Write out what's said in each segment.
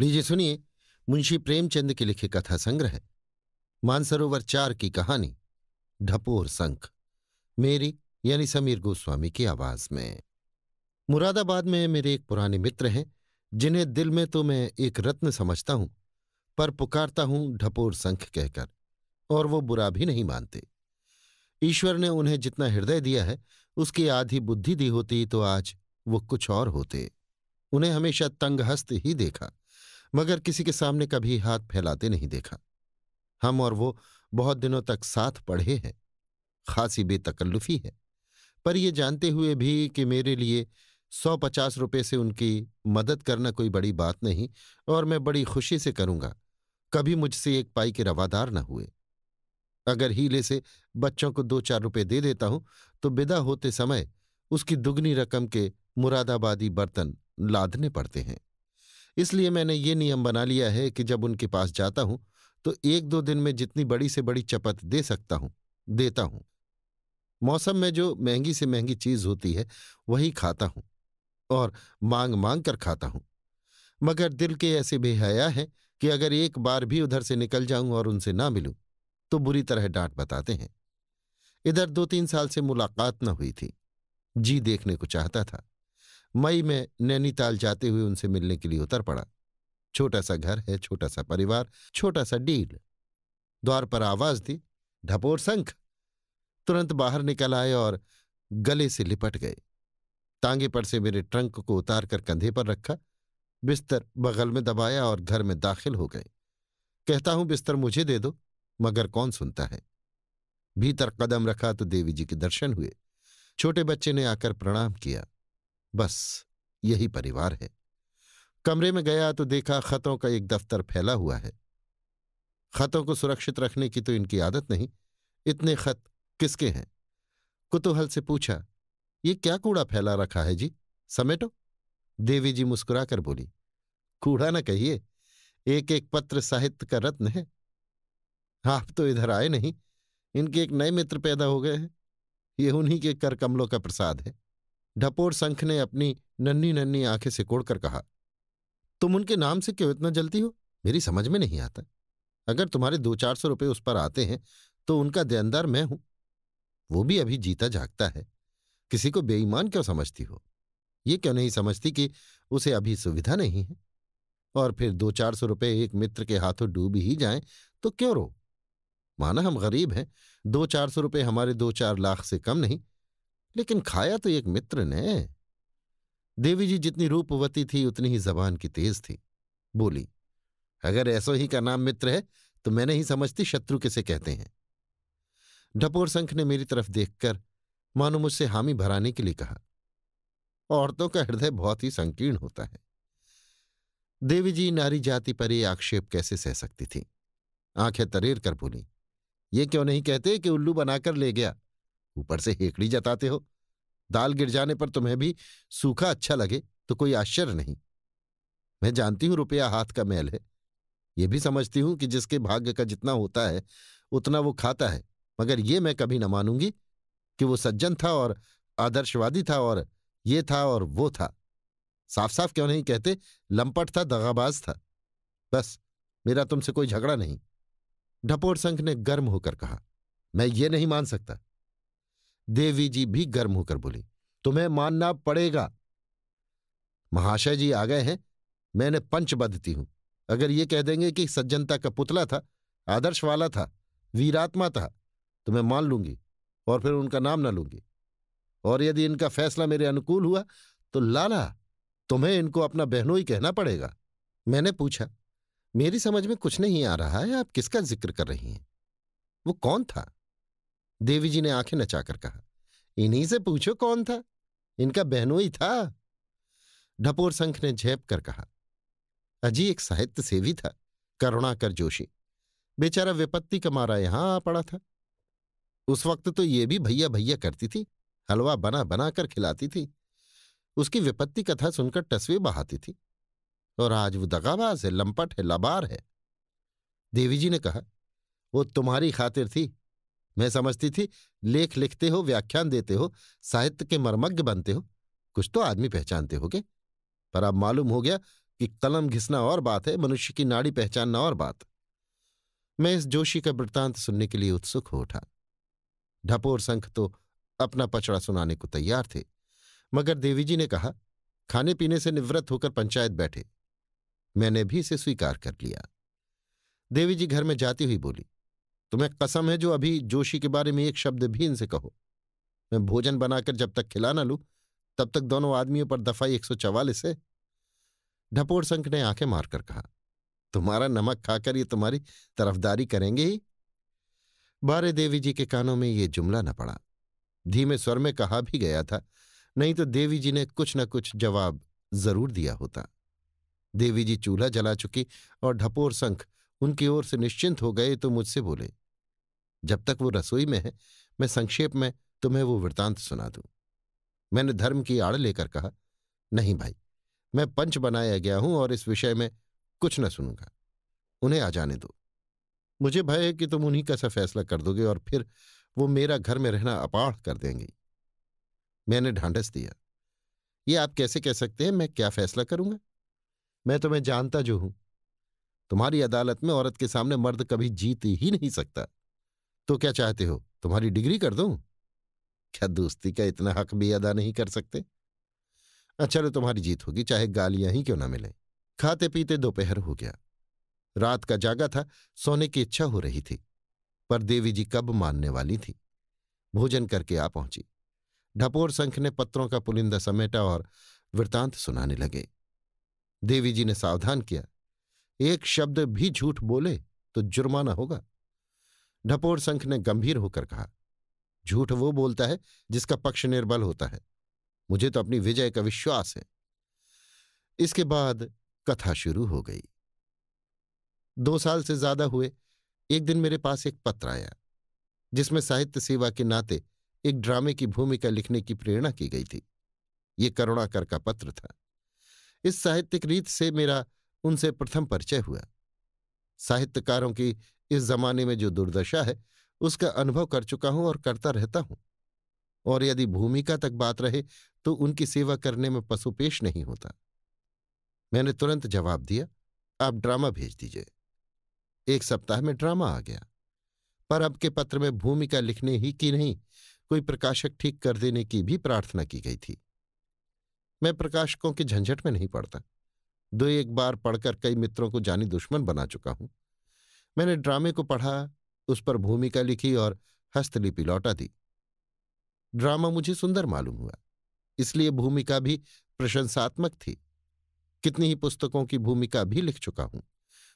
लीजिए सुनिए मुंशी प्रेमचंद के लिखे कथा संग्रह मानसरोवर चार की कहानी ढपोर संख मेरी यानी समीर गोस्वामी की आवाज में मुरादाबाद में मेरे एक पुराने मित्र हैं जिन्हें दिल में तो मैं एक रत्न समझता हूं पर पुकारता हूं ढपोर संख कहकर और वो बुरा भी नहीं मानते ईश्वर ने उन्हें जितना हृदय दिया है उसकी आधी बुद्धि दी होती तो आज वो कुछ और होते उन्हें हमेशा तंगहस्त ही देखा मगर किसी के सामने कभी हाथ फैलाते नहीं देखा हम और वो बहुत दिनों तक साथ पढ़े हैं खासी बेतकल्लुफी है पर यह जानते हुए भी कि मेरे लिए सौ पचास रुपये से उनकी मदद करना कोई बड़ी बात नहीं और मैं बड़ी खुशी से करूंगा कभी मुझसे एक पाई के रवादार न हुए अगर हीले से बच्चों को दो चार रुपये दे देता हूं तो विदा होते समय उसकी दुगनी रकम के मुरादाबादी बर्तन लादने पड़ते हैं इसलिए मैंने ये नियम बना लिया है कि जब उनके पास जाता हूं तो एक दो दिन में जितनी बड़ी से बड़ी चपत दे सकता हूं देता हूं मौसम में जो महंगी से महंगी चीज होती है वही खाता हूं और मांग मांग कर खाता हूं मगर दिल के ऐसे बेहया है कि अगर एक बार भी उधर से निकल जाऊं और उनसे ना मिलूं तो बुरी तरह डांट बताते हैं इधर दो तीन साल से मुलाकात न हुई थी जी देखने को चाहता था मई में नैनीताल जाते हुए उनसे मिलने के लिए उतर पड़ा छोटा सा घर है छोटा सा परिवार छोटा सा डील द्वार पर आवाज दी ढपोर संख तुरंत बाहर निकल आए और गले से लिपट गए तांगे पर से मेरे ट्रंक को उतार कर कंधे पर रखा बिस्तर बगल में दबाया और घर में दाखिल हो गए कहता हूं बिस्तर मुझे दे दो मगर कौन सुनता है भीतर कदम रखा तो देवी जी के दर्शन हुए छोटे बच्चे ने आकर प्रणाम किया बस यही परिवार है कमरे में गया तो देखा खतों का एक दफ्तर फैला हुआ है खतों को सुरक्षित रखने की तो इनकी आदत नहीं इतने खत किसके हैं कुतूहल से पूछा ये क्या कूड़ा फैला रखा है जी समेटो देवी जी मुस्कुराकर बोली कूड़ा ना कहिए एक एक पत्र साहित्य का रत्न है आप तो इधर आए नहीं इनके एक नए मित्र पैदा हो गए हैं ये उन्हीं के कर कमलों का प्रसाद है ढपोर शंख ने अपनी नन्ही नन्ही आंखें सिकोड़कर कहा तुम उनके नाम से क्यों इतना जलती हो मेरी समझ में नहीं आता अगर तुम्हारे दो चार सौ रुपये उस पर आते हैं तो उनका देनदार मैं हूं वो भी अभी जीता जागता है किसी को बेईमान क्यों समझती हो ये क्यों नहीं समझती कि उसे अभी सुविधा नहीं है और फिर दो चार सौ रुपये एक मित्र के हाथों डूब ही जाएं तो क्यों रो माना हम गरीब हैं दो चार सौ रुपये हमारे दो चार लाख से कम नहीं लेकिन खाया तो एक मित्र ने देवी जी जितनी रूपवती थी उतनी ही जबान की तेज थी बोली अगर ऐसो ही का नाम मित्र है तो मैं नहीं समझती शत्रु किसे कहते हैं ढपोर संख ने मेरी तरफ देखकर मानो मुझसे हामी भराने के लिए कहा औरतों का हृदय बहुत ही संकीर्ण होता है देवी जी नारी जाति पर ये आक्षेप कैसे सह सकती थी आंखें तरेर कर बोली ये क्यों नहीं कहते कि उल्लू बनाकर ले गया ऊपर से हेकड़ी जताते हो दाल गिर जाने पर तुम्हें भी सूखा अच्छा लगे तो कोई आश्चर्य नहीं मैं जानती हूं रुपया हाथ का मैल है यह भी समझती हूं कि जिसके भाग्य का जितना होता है उतना वो खाता है मगर ये मैं कभी ना मानूंगी कि वो सज्जन था और आदर्शवादी था और ये था और वो था साफ साफ क्यों नहीं कहते लंपट था दगाबाज था बस मेरा तुमसे कोई झगड़ा नहीं ढपोर संख ने गर्म होकर कहा मैं ये नहीं मान सकता देवी जी भी गर्म होकर बोली तुम्हें मानना पड़ेगा महाशय जी आ गए हैं मैंने पंच बदती हूं अगर ये कह देंगे कि सज्जनता का पुतला था आदर्श वाला था वीरात्मा था तो मैं मान लूंगी और फिर उनका नाम ना लूंगी और यदि इनका फैसला मेरे अनुकूल हुआ तो लाला तुम्हें इनको अपना ही कहना पड़ेगा मैंने पूछा मेरी समझ में कुछ नहीं आ रहा है आप किसका जिक्र कर रही हैं वो कौन था देवी जी ने आंखें नचाकर कहा इन्हीं से पूछो कौन था इनका बहनोई था ढपोर संख ने झेप कर कहा अजी एक साहित्य सेवी था करुणाकर जोशी बेचारा विपत्ति का मारा यहां आ पड़ा था उस वक्त तो ये भी भैया भैया करती थी हलवा बना बना कर खिलाती थी उसकी विपत्ति कथा सुनकर टसवे बहाती थी और आज वो दगाबाज है लंपट है लबार है देवी जी ने कहा वो तुम्हारी खातिर थी मैं समझती थी लेख लिखते हो व्याख्यान देते हो साहित्य के मर्मज्ञ बनते हो कुछ तो आदमी पहचानते होगे पर अब मालूम हो गया कि कलम घिसना और बात है मनुष्य की नाड़ी पहचानना और बात मैं इस जोशी का वृत्तांत सुनने के लिए उत्सुक हो उठा ढपोर संख तो अपना पचड़ा सुनाने को तैयार थे मगर देवी जी ने कहा खाने पीने से निवृत्त होकर पंचायत बैठे मैंने भी इसे स्वीकार कर लिया देवी जी घर में जाती हुई बोली तुम्हें कसम है जो अभी जोशी के बारे में एक शब्द भी इनसे कहो मैं भोजन बनाकर जब तक खिला ना लू तब तक दोनों आदमियों पर दफाई एक सौ चवालीस है ढपोर संख ने आंखें मारकर कहा तुम्हारा नमक खाकर ये तुम्हारी तरफदारी करेंगे ही बारे देवी जी के कानों में ये जुमला न पड़ा धीमे स्वर में कहा भी गया था नहीं तो देवी जी ने कुछ न कुछ जवाब जरूर दिया होता देवी जी चूल्हा जला चुकी और ढपोर संख उनकी ओर से निश्चिंत हो गए तो मुझसे बोले जब तक वो रसोई में है मैं संक्षेप में तुम्हें वो वृतांत सुना दूं मैंने धर्म की आड़ लेकर कहा नहीं भाई मैं पंच बनाया गया हूं और इस विषय में कुछ न सुनूंगा उन्हें आ जाने दो मुझे भय है कि तुम उन्हीं का सा फैसला कर दोगे और फिर वो मेरा घर में रहना अपाढ़ कर देंगे मैंने ढांढस दिया ये आप कैसे कह सकते हैं मैं क्या फैसला करूंगा मैं तुम्हें जानता जो हूं तुम्हारी अदालत में औरत के सामने मर्द कभी जीत ही नहीं सकता तो क्या चाहते हो तुम्हारी डिग्री कर दूं क्या दोस्ती का इतना हक भी अदा नहीं कर सकते अच्छा लो तुम्हारी जीत होगी चाहे गालियां ही क्यों ना मिले खाते पीते दोपहर हो गया रात का जागा था सोने की इच्छा हो रही थी पर देवी जी कब मानने वाली थी भोजन करके आ पहुंची ढपोर संख ने पत्रों का पुलिंदा समेटा और वृतांत सुनाने लगे देवी जी ने सावधान किया एक शब्द भी झूठ बोले तो जुर्माना होगा ढपोर संख ने गंभीर होकर कहा झूठ वो बोलता है जिसका पक्ष निर्बल होता है मुझे तो अपनी विजय का विश्वास है इसके बाद कथा शुरू हो गई दो साल से ज्यादा हुए एक दिन मेरे पास एक पत्र आया जिसमें साहित्य सेवा के नाते एक ड्रामे की भूमिका लिखने की प्रेरणा की गई थी ये करुणाकर का पत्र था इस साहित्यिक रीत से मेरा उनसे प्रथम परिचय हुआ साहित्यकारों की इस जमाने में जो दुर्दशा है उसका अनुभव कर चुका हूं और करता रहता हूं और यदि भूमिका तक बात रहे तो उनकी सेवा करने में पशुपेश नहीं होता मैंने तुरंत जवाब दिया आप ड्रामा भेज दीजिए एक सप्ताह में ड्रामा आ गया पर अब के पत्र में भूमिका लिखने ही की नहीं कोई प्रकाशक ठीक कर देने की भी प्रार्थना की गई थी मैं प्रकाशकों के झंझट में नहीं पड़ता दो एक बार पढ़कर कई मित्रों को जानी दुश्मन बना चुका हूं मैंने ड्रामे को पढ़ा उस पर भूमिका लिखी और हस्तलिपि लौटा दी ड्रामा मुझे सुंदर मालूम हुआ इसलिए भूमिका भी प्रशंसात्मक थी कितनी ही पुस्तकों की भूमिका भी लिख चुका हूं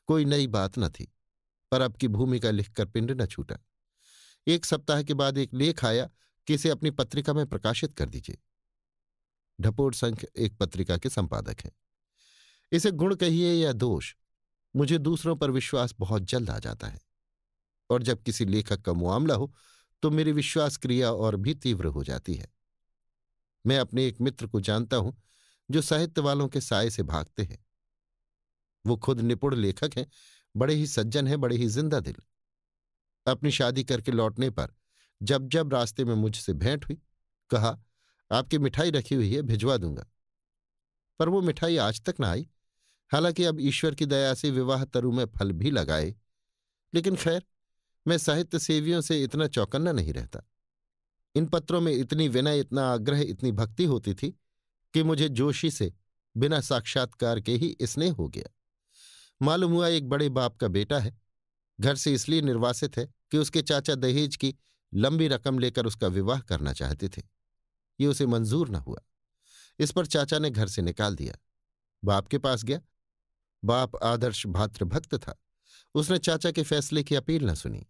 कोई नई बात न थी पर अब की भूमिका लिखकर पिंड न छूटा एक सप्ताह के बाद एक लेख आया कि इसे अपनी पत्रिका में प्रकाशित कर दीजिए ढपोर संख एक पत्रिका के संपादक हैं इसे गुण कहिए या दोष मुझे दूसरों पर विश्वास बहुत जल्द आ जाता है और जब किसी लेखक का मामला हो तो मेरी विश्वास क्रिया और भी तीव्र हो जाती है मैं अपने एक मित्र को जानता हूं जो साहित्य वालों के साय से भागते हैं वो खुद निपुण लेखक हैं बड़े ही सज्जन हैं बड़े ही जिंदा दिल अपनी शादी करके लौटने पर जब जब रास्ते में मुझसे भेंट हुई कहा आपकी मिठाई रखी हुई है भिजवा दूंगा पर वो मिठाई आज तक ना आई हालांकि अब ईश्वर की दया से विवाह तरु में फल भी लगाए लेकिन खैर मैं साहित्य सेवियों से इतना चौकन्ना नहीं रहता इन पत्रों में इतनी विनय इतना आग्रह इतनी भक्ति होती थी कि मुझे जोशी से बिना साक्षात्कार के ही स्नेह हो गया मालूम हुआ एक बड़े बाप का बेटा है घर से इसलिए निर्वासित है कि उसके चाचा दहेज की लंबी रकम लेकर उसका विवाह करना चाहते थे ये उसे मंजूर न हुआ इस पर चाचा ने घर से निकाल दिया बाप के पास गया बाप आदर्श भातृभक्त था उसने चाचा के फैसले की अपील न सुनी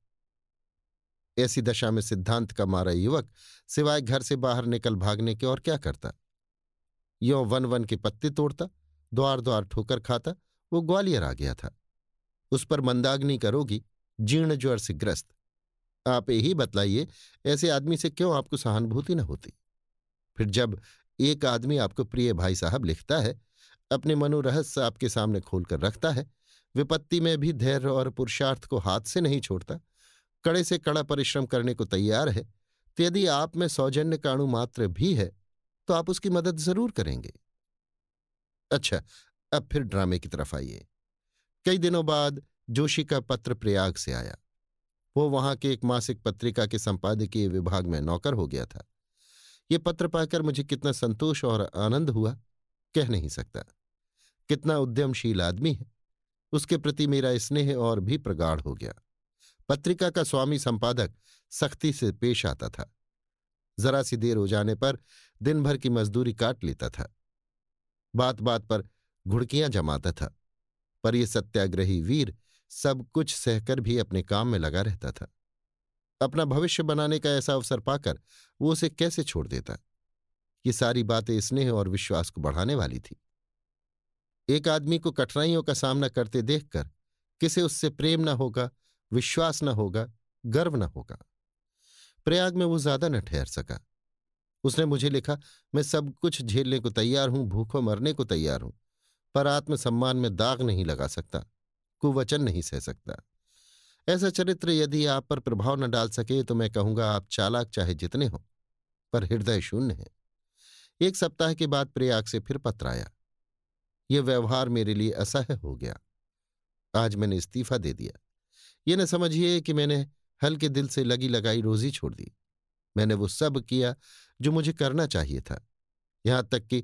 ऐसी दशा में सिद्धांत का मारा युवक सिवाय घर से बाहर निकल भागने के और क्या करता यो वन वन के पत्ते तोड़ता द्वार द्वार ठोकर खाता वो ग्वालियर आ गया था उस पर मंदाग्नि का रोगी जीर्ण ज्वर से ग्रस्त आप यही बतलाइए ऐसे आदमी से क्यों आपको सहानुभूति न होती फिर जब एक आदमी आपको प्रिय भाई साहब लिखता है अपने मनोरहस्य आपके सामने खोलकर रखता है विपत्ति में भी धैर्य और पुरुषार्थ को हाथ से नहीं छोड़ता कड़े से कड़ा परिश्रम करने को तैयार है तो यदि आप में सौजन्य काणु मात्र भी है तो आप उसकी मदद जरूर करेंगे अच्छा अब फिर ड्रामे की तरफ आइए कई दिनों बाद जोशी का पत्र प्रयाग से आया वो वहां के एक मासिक पत्रिका के संपादकीय विभाग में नौकर हो गया था ये पत्र पाकर मुझे कितना संतोष और आनंद हुआ कह नहीं सकता कितना उद्यमशील आदमी है उसके प्रति मेरा स्नेह और भी प्रगाढ़ हो गया पत्रिका का स्वामी संपादक सख्ती से पेश आता था जरा सी देर हो जाने पर दिन भर की मजदूरी काट लेता था बात बात पर घुड़कियां जमाता था पर यह सत्याग्रही वीर सब कुछ सहकर भी अपने काम में लगा रहता था अपना भविष्य बनाने का ऐसा अवसर पाकर वो उसे कैसे छोड़ देता ये सारी बातें स्नेह और विश्वास को बढ़ाने वाली थी एक आदमी को कठिनाइयों का सामना करते देखकर किसे उससे प्रेम न होगा विश्वास न होगा गर्व न होगा प्रयाग में वो ज्यादा न ठहर सका उसने मुझे लिखा मैं सब कुछ झेलने को तैयार हूं भूखों मरने को तैयार हूं पर आत्मसम्मान में दाग नहीं लगा सकता कुवचन नहीं सह सकता ऐसा चरित्र यदि आप पर प्रभाव न डाल सके तो मैं कहूंगा आप चालाक चाहे जितने हो पर हृदय शून्य है एक सप्ताह के बाद प्रयाग से फिर पत्र आया यह व्यवहार मेरे लिए असह्य हो गया आज मैंने इस्तीफा दे दिया ये न समझिए कि मैंने हल्के दिल से लगी लगाई रोजी छोड़ दी मैंने वो सब किया जो मुझे करना चाहिए था यहां तक कि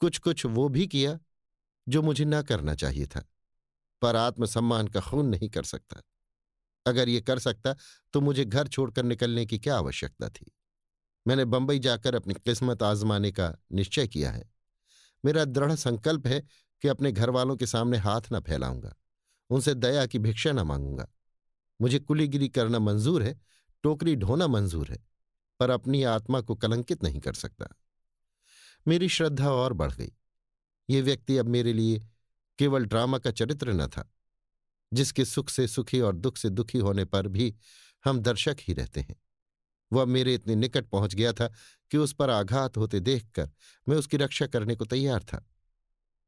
कुछ कुछ वो भी किया जो मुझे ना करना चाहिए था पर आत्मसम्मान का खून नहीं कर सकता अगर ये कर सकता तो मुझे घर छोड़कर निकलने की क्या आवश्यकता थी मैंने बंबई जाकर अपनी किस्मत आजमाने का निश्चय किया है मेरा दृढ़ संकल्प है कि अपने घर वालों के सामने हाथ न फैलाऊंगा उनसे दया की भिक्षा न मांगूंगा मुझे कुलीगिरी करना मंजूर है टोकरी ढोना मंजूर है पर अपनी आत्मा को कलंकित नहीं कर सकता मेरी श्रद्धा और बढ़ गई ये व्यक्ति अब मेरे लिए केवल ड्रामा का चरित्र न था जिसके सुख से सुखी और दुख से दुखी होने पर भी हम दर्शक ही रहते हैं वह मेरे इतने निकट पहुंच गया था कि उस पर आघात होते देखकर मैं उसकी रक्षा करने को तैयार था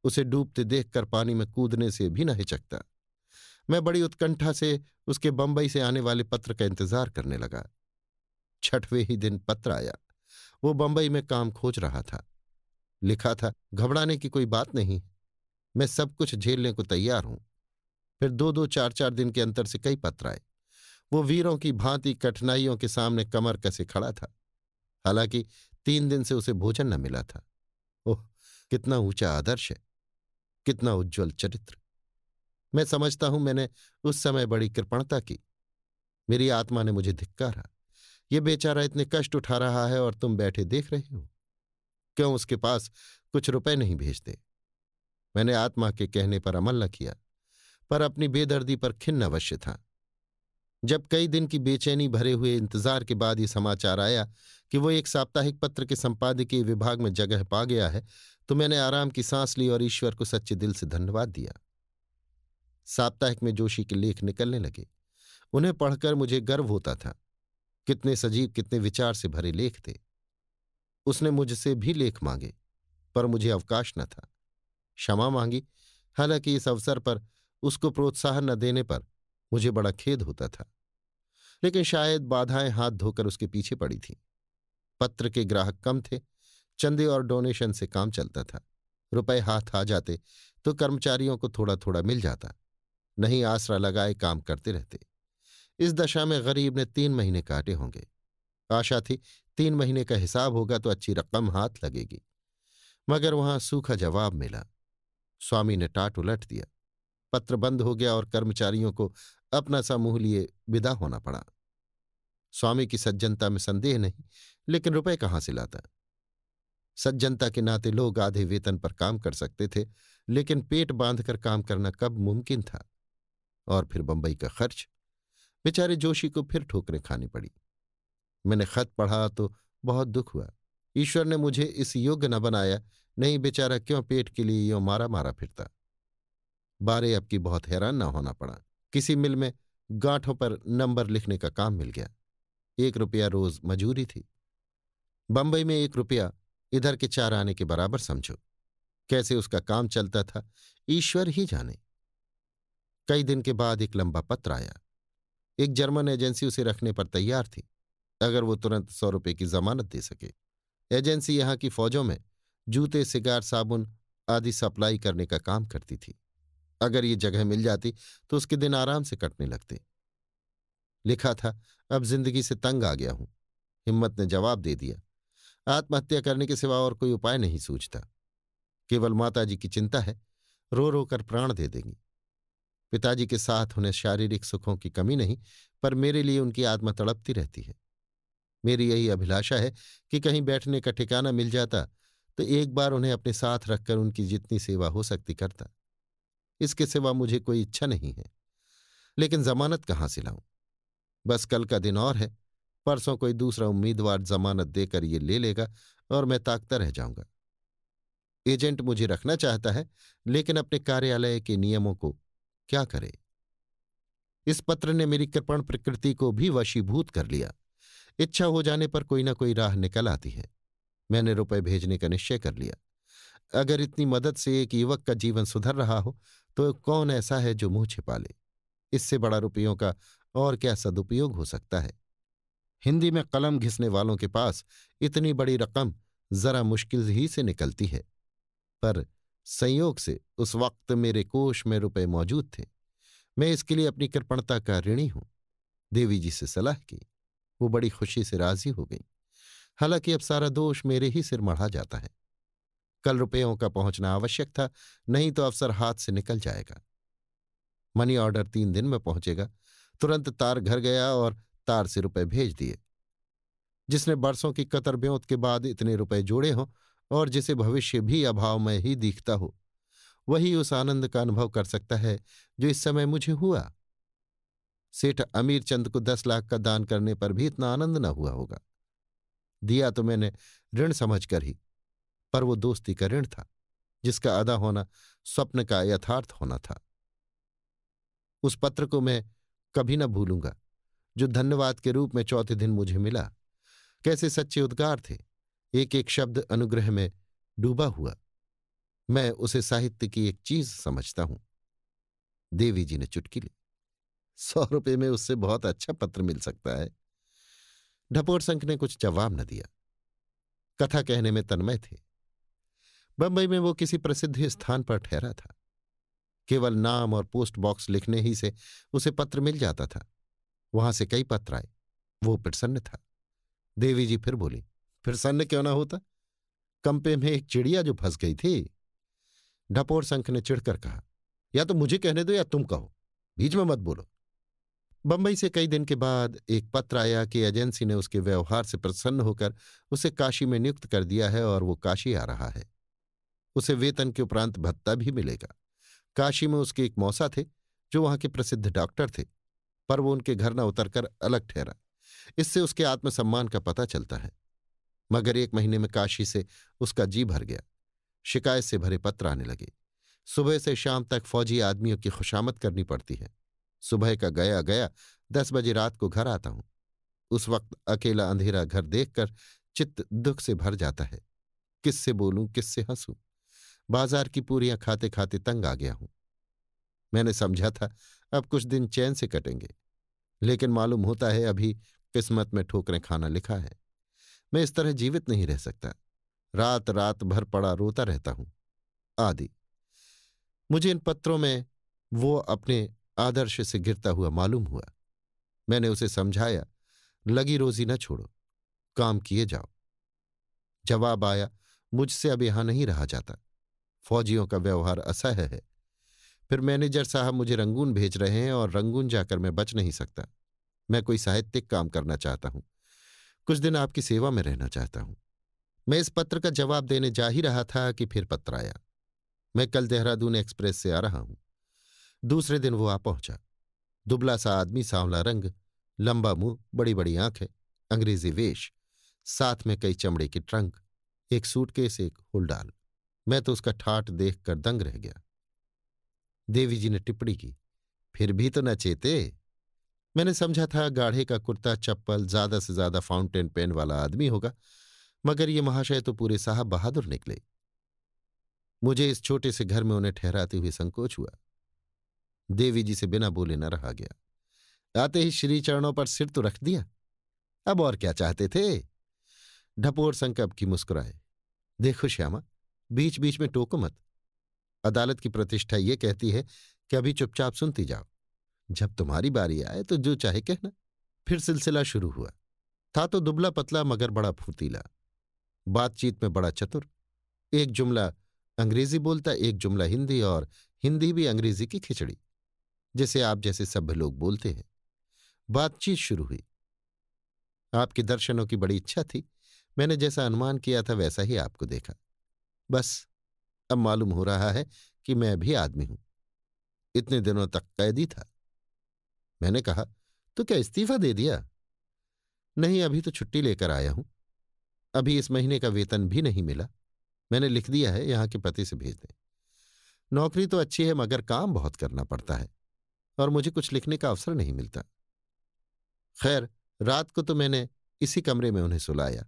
उसे डूबते देखकर पानी में कूदने से भी न हिचकता मैं बड़ी उत्कंठा से उसके बंबई से आने वाले पत्र का इंतजार करने लगा छठवें ही दिन पत्र आया वो बंबई में काम खोज रहा था लिखा था घबराने की कोई बात नहीं मैं सब कुछ झेलने को तैयार हूं फिर दो दो चार चार दिन के अंतर से कई पत्र आए वो वीरों की भांति कठिनाइयों के सामने कमर कसे खड़ा था हालांकि तीन दिन से उसे भोजन न मिला था ओह कितना ऊंचा आदर्श है कितना उज्जवल चरित्र मैं समझता हूं मैंने उस समय बड़ी कृपणता की मेरी आत्मा ने मुझे धिक्कारा ये बेचारा इतने कष्ट उठा रहा है और तुम बैठे देख रहे हो क्यों उसके पास कुछ रुपए नहीं भेजते मैंने आत्मा के कहने पर अमल न किया पर अपनी बेदर्दी पर खिन्न अवश्य था जब कई दिन की बेचैनी भरे हुए इंतजार के बाद ये समाचार आया कि वो एक साप्ताहिक पत्र के संपादकीय विभाग में जगह पा गया है तो मैंने आराम की सांस ली और ईश्वर को सच्चे दिल से धन्यवाद दिया साप्ताहिक में जोशी के लेख निकलने लगे उन्हें पढ़कर मुझे गर्व होता था कितने सजीव कितने विचार से भरे लेख थे उसने मुझसे भी लेख मांगे पर मुझे अवकाश न था क्षमा मांगी हालांकि इस अवसर पर उसको प्रोत्साहन न देने पर मुझे बड़ा खेद होता था लेकिन शायद बाधाएं हाथ धोकर उसके पीछे पड़ी थीं पत्र के ग्राहक कम थे चंदे और डोनेशन से काम चलता था रुपए हाथ आ जाते तो कर्मचारियों को थोड़ा थोड़ा मिल जाता नहीं आसरा लगाए काम करते रहते इस दशा में गरीब ने तीन महीने काटे होंगे आशा थी तीन महीने का हिसाब होगा तो अच्छी रकम हाथ लगेगी मगर वहां सूखा जवाब मिला स्वामी ने टाट उलट दिया पत्र बंद हो गया और कर्मचारियों को अपना सा मुंह लिए विदा होना पड़ा स्वामी की सज्जनता में संदेह नहीं लेकिन रुपए कहां से लाता सज्जनता के नाते लोग आधे वेतन पर काम कर सकते थे लेकिन पेट बांधकर काम करना कब मुमकिन था और फिर बंबई का खर्च बेचारे जोशी को फिर ठोकरें खानी पड़ी मैंने खत पढ़ा तो बहुत दुख हुआ ईश्वर ने मुझे इस योग्य न बनाया नहीं बेचारा क्यों पेट के लिए यो मारा मारा फिरता बारे अब की बहुत हैरान ना होना पड़ा किसी मिल में गांठों पर नंबर लिखने का काम मिल गया एक रुपया रोज मजूरी थी बंबई में एक रुपया इधर के चार आने के बराबर समझो कैसे उसका काम चलता था ईश्वर ही जाने कई दिन के बाद एक लंबा पत्र आया एक जर्मन एजेंसी उसे रखने पर तैयार थी अगर वो तुरंत सौ रुपये की जमानत दे सके एजेंसी यहाँ की फौजों में जूते सिगार साबुन आदि सप्लाई करने का काम करती थी अगर ये जगह मिल जाती तो उसके दिन आराम से कटने लगते लिखा था अब जिंदगी से तंग आ गया हूं हिम्मत ने जवाब दे दिया आत्महत्या करने के सिवा और कोई उपाय नहीं सूझता केवल माताजी की चिंता है रो रो कर प्राण दे देंगी पिताजी के साथ उन्हें शारीरिक सुखों की कमी नहीं पर मेरे लिए उनकी आत्मा तड़पती रहती है मेरी यही अभिलाषा है कि कहीं बैठने का ठिकाना मिल जाता तो एक बार उन्हें अपने साथ रखकर उनकी जितनी सेवा हो सकती करता इसके सिवा मुझे कोई इच्छा नहीं है लेकिन जमानत कहाँ से लाऊं बस कल का दिन और है परसों कोई दूसरा उम्मीदवार जमानत देकर ये ले लेगा और मैं ताकता रह जाऊंगा एजेंट मुझे रखना चाहता है लेकिन अपने कार्यालय के नियमों को क्या करे इस पत्र ने मेरी कृपण प्रकृति को भी वशीभूत कर लिया इच्छा हो जाने पर कोई ना कोई राह निकल आती है मैंने रुपए भेजने का निश्चय कर लिया अगर इतनी मदद से एक युवक का जीवन सुधर रहा हो तो कौन ऐसा है जो मुंह छिपा ले इससे बड़ा रुपयों का और क्या सदुपयोग हो सकता है हिंदी में कलम घिसने वालों के पास इतनी बड़ी रकम जरा मुश्किल ही से निकलती है पर संयोग से उस वक्त मेरे कोष में रुपए मौजूद थे मैं इसके लिए अपनी कृपणता का ऋणी हूं देवी जी से सलाह की वो बड़ी खुशी से राजी हो गई हालांकि अब सारा दोष मेरे ही सिर मढ़ा जाता है कल रुपयों का पहुंचना आवश्यक था नहीं तो अवसर हाथ से निकल जाएगा मनी ऑर्डर तीन दिन में पहुंचेगा तुरंत तार घर गया और तार से रुपए भेज दिए जिसने बरसों की कतर ब्योत के बाद इतने रुपए जोड़े हों और जिसे भविष्य भी अभाव में ही दिखता हो वही उस आनंद का अनुभव कर सकता है जो इस समय मुझे हुआ सेठ अमीर चंद को दस लाख का दान करने पर भी इतना आनंद न हुआ होगा दिया तो मैंने ऋण समझ कर ही पर वो दोस्ती का ऋण था जिसका अदा होना स्वप्न का यथार्थ होना था उस पत्र को मैं कभी न भूलूंगा जो धन्यवाद के रूप में चौथे दिन मुझे मिला कैसे सच्चे उद्गार थे एक एक शब्द अनुग्रह में डूबा हुआ मैं उसे साहित्य की एक चीज समझता हूं देवी जी ने चुटकी ली सौ रुपये में उससे बहुत अच्छा पत्र मिल सकता है ढपोर संख ने कुछ जवाब न दिया कथा कहने में तन्मय थे बंबई में वो किसी प्रसिद्ध स्थान पर ठहरा था केवल नाम और पोस्ट बॉक्स लिखने ही से उसे पत्र मिल जाता था वहां से कई पत्र आए वो प्रसन्न था देवी जी फिर बोली प्रसन्न क्यों ना होता कंपे में एक चिड़िया जो फंस गई थी ढपोर शंख ने चिढ़कर कहा या तो मुझे कहने दो या तुम कहो बीच में मत बोलो बंबई से कई दिन के बाद एक पत्र आया कि एजेंसी ने उसके व्यवहार से प्रसन्न होकर उसे काशी में नियुक्त कर दिया है और वो काशी आ रहा है उसे वेतन के उपरांत भत्ता भी मिलेगा काशी में उसके एक मौसा थे जो वहां के प्रसिद्ध डॉक्टर थे पर वो उनके घर न उतरकर अलग ठहरा इससे उसके आत्मसम्मान का पता चलता है मगर एक महीने में काशी से उसका जी भर गया शिकायत से भरे पत्र आने लगे सुबह से शाम तक फौजी आदमियों की खुशामद करनी पड़ती है सुबह का गया गया दस बजे रात को घर आता हूं उस वक्त अकेला अंधेरा घर देखकर चित्त दुख से भर जाता है किससे बोलूं किससे हंसूं बाजार की पूरियां खाते खाते तंग आ गया हूं मैंने समझा था अब कुछ दिन चैन से कटेंगे लेकिन मालूम होता है अभी किस्मत में ठोकरें खाना लिखा है मैं इस तरह जीवित नहीं रह सकता रात रात भर पड़ा रोता रहता हूं आदि मुझे इन पत्रों में वो अपने आदर्श से गिरता हुआ मालूम हुआ मैंने उसे समझाया लगी रोजी न छोड़ो काम किए जाओ जवाब आया मुझसे अब यहां नहीं रहा जाता फौजियों का व्यवहार असह्य है फिर मैनेजर साहब मुझे रंगून भेज रहे हैं और रंगून जाकर मैं बच नहीं सकता मैं कोई साहित्यिक काम करना चाहता हूं कुछ दिन आपकी सेवा में रहना चाहता हूं मैं इस पत्र का जवाब देने जा ही रहा था कि फिर पत्र आया मैं कल देहरादून एक्सप्रेस से आ रहा हूं दूसरे दिन वो आ पहुंचा दुबला सा आदमी सांवला रंग लंबा मुंह बड़ी बड़ी आंखें अंग्रेजी वेश साथ में कई चमड़े के ट्रंक एक सूटकेस एक हुलडाल मैं तो उसका ठाट देख कर दंग रह गया देवी जी ने टिप्पणी की फिर भी तो न चेते मैंने समझा था गाढ़े का कुर्ता चप्पल ज्यादा से ज्यादा फाउंटेन पेन वाला आदमी होगा मगर ये महाशय तो पूरे साहब बहादुर निकले मुझे इस छोटे से घर में उन्हें ठहराते हुए संकोच हुआ देवी जी से बिना बोले न रहा गया आते ही श्री चरणों पर सिर तो रख दिया अब और क्या चाहते थे ढपोर संकप की मुस्कुराए देखो श्यामा बीच बीच में टोको मत अदालत की प्रतिष्ठा ये कहती है कि अभी चुपचाप सुनती जाओ जब तुम्हारी बारी आए तो जो चाहे कहना फिर सिलसिला शुरू हुआ था तो दुबला पतला मगर बड़ा फुर्तीला बातचीत में बड़ा चतुर एक जुमला अंग्रेजी बोलता एक जुमला हिंदी और हिंदी भी अंग्रेजी की खिचड़ी जिसे आप जैसे सभ्य लोग बोलते हैं बातचीत शुरू हुई आपके दर्शनों की बड़ी इच्छा थी मैंने जैसा अनुमान किया था वैसा ही आपको देखा बस अब मालूम हो रहा है कि मैं भी आदमी हूं इतने दिनों तक कैदी था मैंने कहा तो क्या इस्तीफा दे दिया नहीं अभी तो छुट्टी लेकर आया हूं अभी इस महीने का वेतन भी नहीं मिला मैंने लिख दिया है यहां के पति से भेज दें नौकरी तो अच्छी है मगर काम बहुत करना पड़ता है और मुझे कुछ लिखने का अवसर नहीं मिलता खैर रात को तो मैंने इसी कमरे में उन्हें सुलाया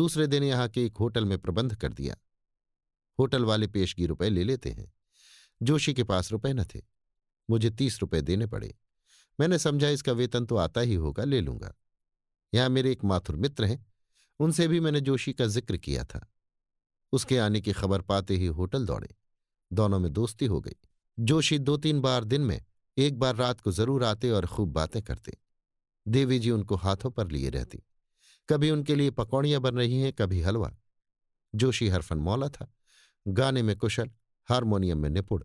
दूसरे दिन यहां के एक होटल में प्रबंध कर दिया होटल वाले पेशगी रुपए ले लेते हैं जोशी के पास रुपए न थे मुझे तीस रुपए देने पड़े मैंने समझा इसका वेतन तो आता ही होगा ले लूंगा यहां मेरे एक माथुर मित्र हैं उनसे भी मैंने जोशी का जिक्र किया था उसके आने की खबर पाते ही होटल दौड़े दोनों में दोस्ती हो गई जोशी दो तीन बार दिन में एक बार रात को जरूर आते और खूब बातें करते देवी जी उनको हाथों पर लिए रहती कभी उनके लिए पकौड़ियां बन रही हैं कभी हलवा जोशी हरफन मौला था गाने में कुशल हारमोनियम में निपुण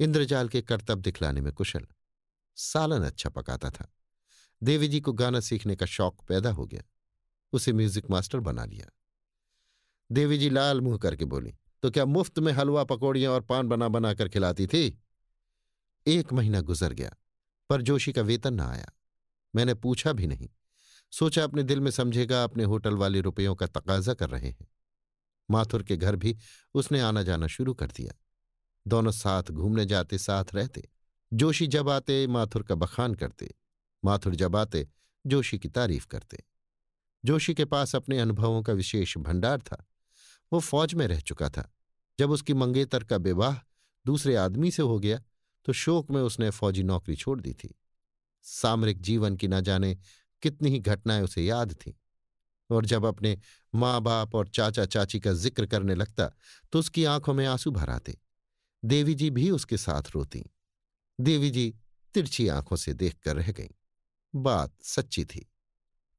इंद्रजाल के कर्तव्य दिखलाने में कुशल सालन अच्छा पकाता था देवी जी को गाना सीखने का शौक पैदा हो गया उसे म्यूजिक मास्टर बना लिया देवी जी लाल मुंह करके बोली तो क्या मुफ्त में हलवा पकौड़ियां और पान बना बना कर खिलाती थी एक महीना गुजर गया पर जोशी का वेतन न आया मैंने पूछा भी नहीं सोचा अपने दिल में समझेगा अपने होटल वाले रुपयों का तकाजा कर रहे हैं माथुर के घर भी उसने आना जाना शुरू कर दिया दोनों साथ घूमने जाते साथ रहते जोशी जब आते माथुर का बखान करते माथुर जब आते जोशी की तारीफ करते जोशी के पास अपने अनुभवों का विशेष भंडार था वो फौज में रह चुका था जब उसकी मंगेतर का विवाह दूसरे आदमी से हो गया तो शोक में उसने फौजी नौकरी छोड़ दी थी सामरिक जीवन की न जाने कितनी ही घटनाएं उसे याद थीं और जब अपने माँ बाप और चाचा चाची का जिक्र करने लगता तो उसकी आंखों में आंसू भर आते देवी जी भी उसके साथ रोती देवी जी तिरछी आंखों से देख कर रह गईं बात सच्ची थी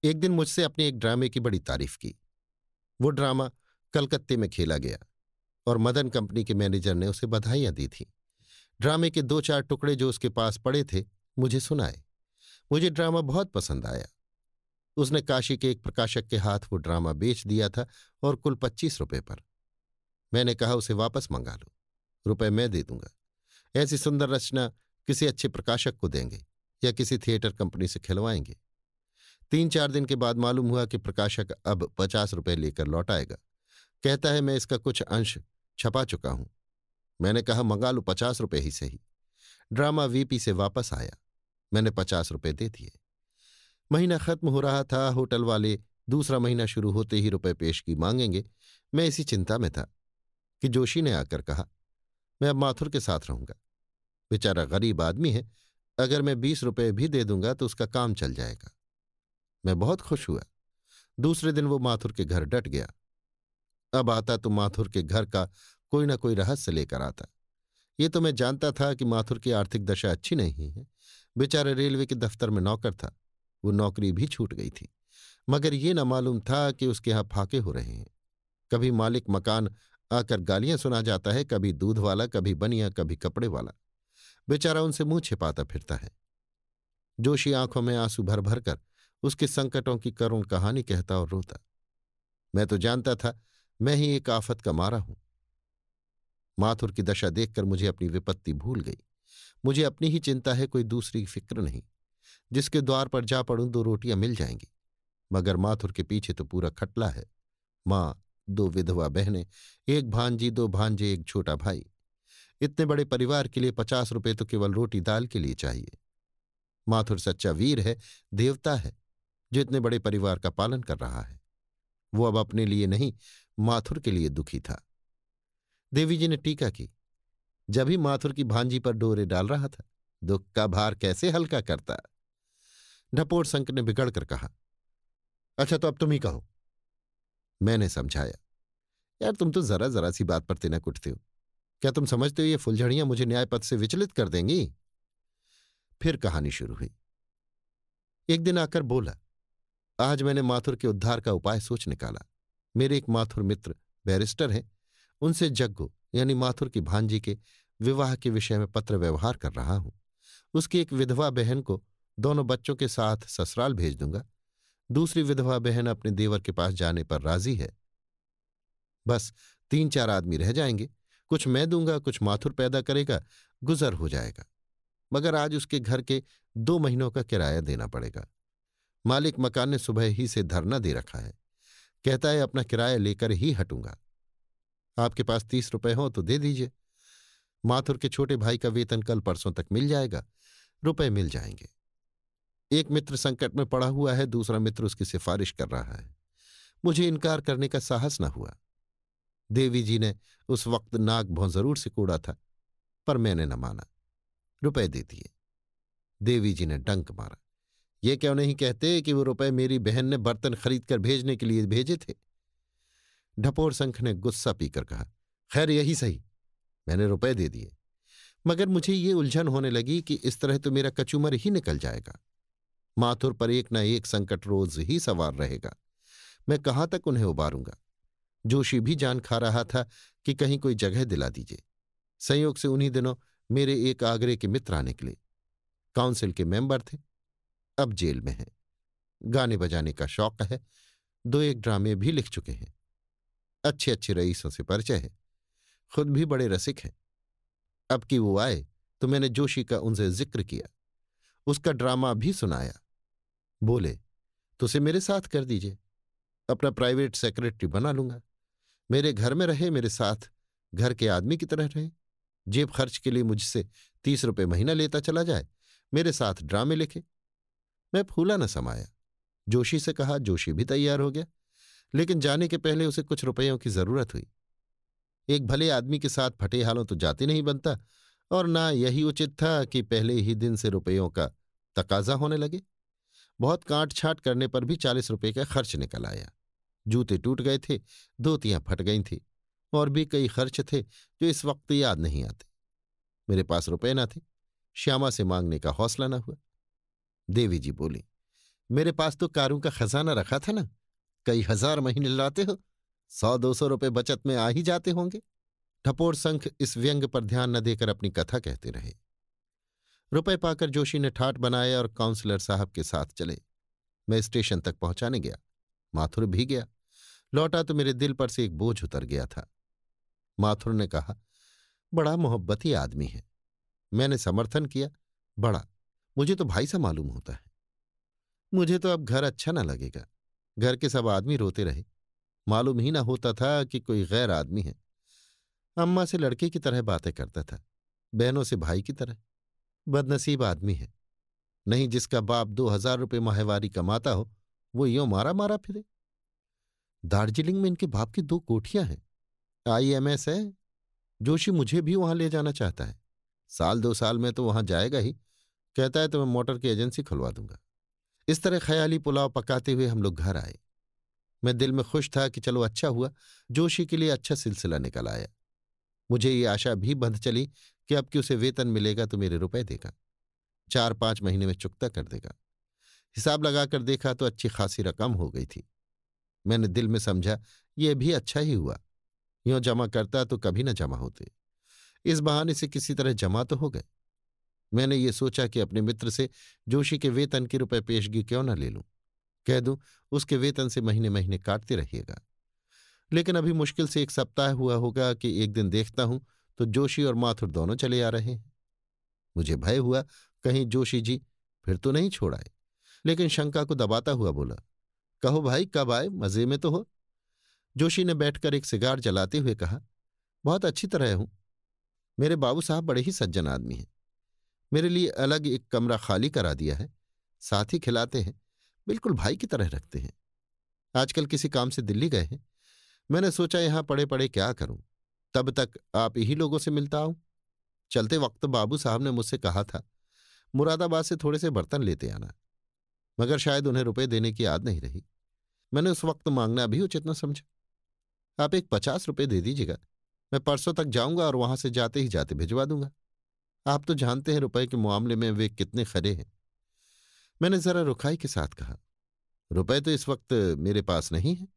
एक दिन मुझसे अपने एक ड्रामे की बड़ी तारीफ की वो ड्रामा कलकत्ते में खेला गया और मदन कंपनी के मैनेजर ने उसे बधाइयां दी थी ड्रामे के दो चार टुकड़े जो उसके पास पड़े थे मुझे सुनाए मुझे ड्रामा बहुत पसंद आया उसने काशी के एक प्रकाशक के हाथ वो ड्रामा बेच दिया था और कुल पच्चीस रुपए पर मैंने कहा उसे वापस मंगा लो रुपए मैं दे दूंगा ऐसी सुंदर रचना किसी अच्छे प्रकाशक को देंगे या किसी थिएटर कंपनी से खिलवाएंगे तीन चार दिन के बाद मालूम हुआ कि प्रकाशक अब पचास रुपए लेकर लौट आएगा कहता है मैं इसका कुछ अंश छपा चुका हूं मैंने कहा मंगा लो पचास रुपए ही सही ड्रामा वीपी से वापस आया मैंने पचास रुपए दे दिए महीना खत्म हो रहा था होटल वाले दूसरा महीना शुरू होते ही रुपए पेश की मांगेंगे मैं इसी चिंता में था कि जोशी ने आकर कहा मैं अब माथुर के साथ रहूंगा बेचारा गरीब आदमी है अगर मैं बीस रुपये भी दे दूंगा तो उसका काम चल जाएगा मैं बहुत खुश हुआ दूसरे दिन वो माथुर के घर डट गया अब आता तो माथुर के घर का कोई ना कोई रहस्य लेकर आता ये तो मैं जानता था कि माथुर की आर्थिक दशा अच्छी नहीं है बेचारा रेलवे के दफ्तर में नौकर था वो नौकरी भी छूट गई थी मगर ये न मालूम था कि उसके यहाँ फाके हो रहे हैं कभी मालिक मकान आकर गालियां सुना जाता है कभी दूध वाला कभी बनिया कभी कपड़े वाला बेचारा उनसे मुंह छिपाता फिरता है जोशी आंखों में आंसू भर भर कर उसके संकटों की करुण कहानी कहता और रोता मैं तो जानता था मैं ही एक आफत का मारा हूं माथुर की दशा देखकर मुझे अपनी विपत्ति भूल गई मुझे अपनी ही चिंता है कोई दूसरी फिक्र नहीं जिसके द्वार पर जा पड़ूं दो रोटियां मिल जाएंगी मगर माथुर के पीछे तो पूरा खटला है माँ दो विधवा बहनें एक भांजी दो भांजे एक छोटा भाई इतने बड़े परिवार के लिए पचास रुपये तो केवल रोटी दाल के लिए चाहिए माथुर सच्चा वीर है देवता है जो इतने बड़े परिवार का पालन कर रहा है वो अब अपने लिए नहीं माथुर के लिए दुखी था देवी जी ने टीका की जब ही माथुर की भांजी पर डोरे डाल रहा था दुख का भार कैसे हल्का करता ढपोर संक ने बिगड़ कहा अच्छा तो अब तुम ही कहो मैंने समझाया यार तुम तो जरा जरा सी बात पर तिनक उठते हो क्या तुम समझते हो ये फुलझड़ियां मुझे न्याय पद से विचलित कर देंगी फिर कहानी शुरू हुई एक दिन आकर बोला आज मैंने माथुर के उद्धार का उपाय सोच निकाला मेरे एक माथुर मित्र बैरिस्टर हैं उनसे जग्गो यानी माथुर की भांजी के विवाह के विषय में पत्र व्यवहार कर रहा हूं उसकी एक विधवा बहन को दोनों बच्चों के साथ ससुराल भेज दूंगा दूसरी विधवा बहन अपने देवर के पास जाने पर राजी है बस तीन चार आदमी रह जाएंगे कुछ मैं दूंगा कुछ माथुर पैदा करेगा गुजर हो जाएगा मगर आज उसके घर के दो महीनों का किराया देना पड़ेगा मालिक मकान ने सुबह ही से धरना दे रखा है कहता है अपना किराया लेकर ही हटूंगा आपके पास तीस रुपए हो तो दे दीजिए माथुर के छोटे भाई का वेतन कल परसों तक मिल जाएगा रुपए मिल जाएंगे एक मित्र संकट में पड़ा हुआ है दूसरा मित्र उसकी सिफारिश कर रहा है मुझे इनकार करने का साहस न हुआ देवी जी ने उस वक्त नाग भौं जरूर से कूड़ा था पर मैंने न माना रुपए दे दिए देवी जी ने डंक मारा ये क्यों नहीं कहते कि वो रुपए मेरी बहन ने बर्तन खरीद कर भेजने के लिए भेजे थे ढपोर संख ने गुस्सा पीकर कहा खैर यही सही मैंने रुपए दे दिए मगर मुझे ये उलझन होने लगी कि इस तरह तो मेरा कचूमर ही निकल जाएगा माथुर पर एक न एक संकट रोज ही सवार रहेगा मैं कहाँ तक उन्हें उबारूंगा जोशी भी जान खा रहा था कि कहीं कोई जगह दिला दीजिए संयोग से उन्हीं दिनों मेरे एक आगरे के मित्र आने निकले काउंसिल के मेंबर थे अब जेल में हैं गाने बजाने का शौक है दो एक ड्रामे भी लिख चुके हैं अच्छे अच्छे रईसों से परिचय है खुद भी बड़े रसिक हैं अब कि वो आए तो मैंने जोशी का उनसे जिक्र किया उसका ड्रामा भी सुनाया बोले तो उसे मेरे साथ कर दीजिए अपना प्राइवेट सेक्रेटरी बना लूंगा मेरे घर में रहे मेरे साथ घर के आदमी की तरह रहे जेब खर्च के लिए मुझसे तीस रुपये महीना लेता चला जाए मेरे साथ ड्रामे लिखे मैं फूला न समाया जोशी से कहा जोशी भी तैयार हो गया लेकिन जाने के पहले उसे कुछ रुपयों की जरूरत हुई एक भले आदमी के साथ फटे हालों तो जाते नहीं बनता और ना यही उचित था कि पहले ही दिन से रुपयों का तकाजा होने लगे बहुत काट छाट करने पर भी चालीस रुपये का खर्च निकल आया जूते टूट गए थे धोतियां फट गई थी और भी कई खर्च थे जो इस वक्त याद नहीं आते मेरे पास रुपए ना थे श्यामा से मांगने का हौसला ना हुआ देवी जी बोली मेरे पास तो कारों का खजाना रखा था ना कई हजार महीने लाते हो सौ दो सौ रुपये बचत में आ ही जाते होंगे ठपोर संख इस व्यंग पर ध्यान न देकर अपनी कथा कहते रहे रुपए पाकर जोशी ने ठाट बनाए और काउंसलर साहब के साथ चले मैं स्टेशन तक पहुंचाने गया माथुर भी गया लौटा तो मेरे दिल पर से एक बोझ उतर गया था माथुर ने कहा बड़ा मोहब्बती आदमी है मैंने समर्थन किया बड़ा मुझे तो भाई सा मालूम होता है मुझे तो अब घर अच्छा ना लगेगा घर के सब आदमी रोते रहे मालूम ही ना होता था कि कोई गैर आदमी है अम्मा से लड़के की तरह बातें करता था बहनों से भाई की तरह बदनसीब आदमी है नहीं जिसका बाप दो हजार रुपये माहवारी कमाता हो वो यो मारा मारा फिरे दार्जिलिंग में इनके बाप की दो कोठियां हैं आईएमएस है जोशी मुझे भी वहां ले जाना चाहता है साल दो साल में तो वहां जाएगा ही कहता है तो मैं मोटर की एजेंसी खुलवा दूंगा इस तरह ख्याली पुलाव पकाते हुए हम लोग घर आए मैं दिल में खुश था कि चलो अच्छा हुआ जोशी के लिए अच्छा सिलसिला निकल आया मुझे ये आशा भी बंद चली कि अब कि उसे वेतन मिलेगा तो मेरे रुपए देगा चार पांच महीने में चुकता कर देगा हिसाब लगाकर देखा तो अच्छी खासी रकम हो गई थी मैंने दिल में समझा यह भी अच्छा ही हुआ यों जमा करता तो कभी न जमा होते इस बहाने से किसी तरह जमा तो हो गए मैंने ये सोचा कि अपने मित्र से जोशी के वेतन के रुपए पेशगी क्यों ना ले लूं कह दूं उसके वेतन से महीने महीने काटते रहिएगा लेकिन अभी मुश्किल से एक सप्ताह हुआ होगा कि एक दिन देखता हूं तो जोशी और माथुर दोनों चले आ रहे हैं मुझे भय हुआ कहीं जोशी जी फिर तो नहीं छोड़ाए लेकिन शंका को दबाता हुआ बोला कहो भाई कब आए मजे में तो हो जोशी ने बैठकर एक सिगार जलाते हुए कहा बहुत अच्छी तरह हूं मेरे बाबू साहब बड़े ही सज्जन आदमी हैं मेरे लिए अलग एक कमरा खाली करा दिया है साथ ही खिलाते हैं बिल्कुल भाई की तरह रखते हैं आजकल किसी काम से दिल्ली गए हैं मैंने सोचा यहां पड़े पड़े क्या करूं तब तक आप ही लोगों से मिलता आऊं चलते वक्त बाबू साहब ने मुझसे कहा था मुरादाबाद से थोड़े से बर्तन लेते आना मगर शायद उन्हें रुपए देने की याद नहीं रही मैंने उस वक्त मांगना भी उचित न समझा आप एक पचास रुपये दे दीजिएगा मैं परसों तक जाऊंगा और वहां से जाते ही जाते भिजवा दूंगा आप तो जानते हैं रुपए के मामले में वे कितने खरे हैं मैंने जरा रुखाई के साथ कहा रुपए तो इस वक्त मेरे पास नहीं है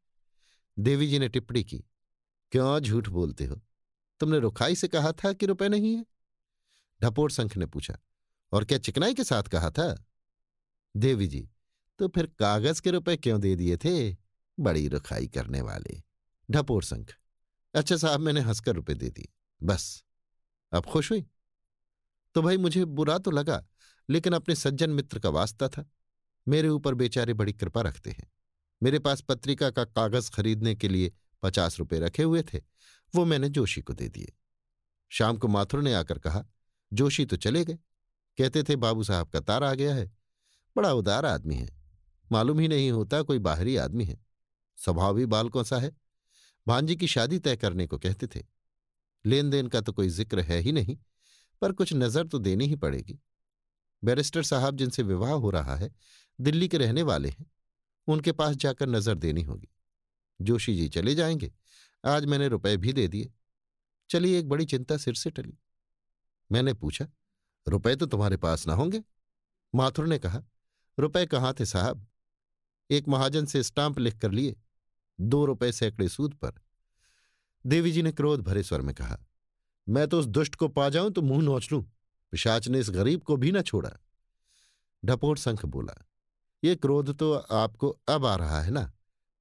देवी जी ने टिप्पणी की क्यों झूठ बोलते हो तुमने रुखाई से कहा था कि रुपए नहीं है ढपोर संख ने पूछा और क्या चिकनाई के साथ कहा था देवी जी तो फिर कागज के रुपए क्यों दे दिए थे बड़ी रुखाई करने वाले ढपोर संख अच्छा साहब मैंने हंसकर रुपए दे दिए बस अब खुश हुई तो भाई मुझे बुरा तो लगा लेकिन अपने सज्जन मित्र का वास्ता था मेरे ऊपर बेचारे बड़ी कृपा रखते हैं मेरे पास पत्रिका का कागज खरीदने के लिए पचास रुपए रखे हुए थे वो मैंने जोशी को दे दिए शाम को माथुर ने आकर कहा जोशी तो चले गए कहते थे बाबू साहब का तार आ गया है बड़ा उदार आदमी है मालूम ही नहीं होता कोई बाहरी आदमी है स्वभाव भी कौन सा है भांजी की शादी तय करने को कहते थे लेन देन का तो कोई जिक्र है ही नहीं पर कुछ नजर तो देनी ही पड़ेगी बैरिस्टर साहब जिनसे विवाह हो रहा है दिल्ली के रहने वाले हैं उनके पास जाकर नजर देनी होगी जोशी जी चले जाएंगे आज मैंने रुपए भी दे दिए चलिए एक बड़ी चिंता सिर से टली मैंने पूछा रुपए तो तुम्हारे पास ना होंगे माथुर ने कहा रुपए कहाँ थे साहब एक महाजन से स्टाम्प लिख कर लिए दो रुपए सैकड़े सूद पर देवी जी ने क्रोध भरे स्वर में कहा मैं तो उस दुष्ट को पा जाऊं तो मुंह नोच लू पिशाच ने इस गरीब को भी ना छोड़ा ढपोट संख बोला ये क्रोध तो आपको अब आ रहा है ना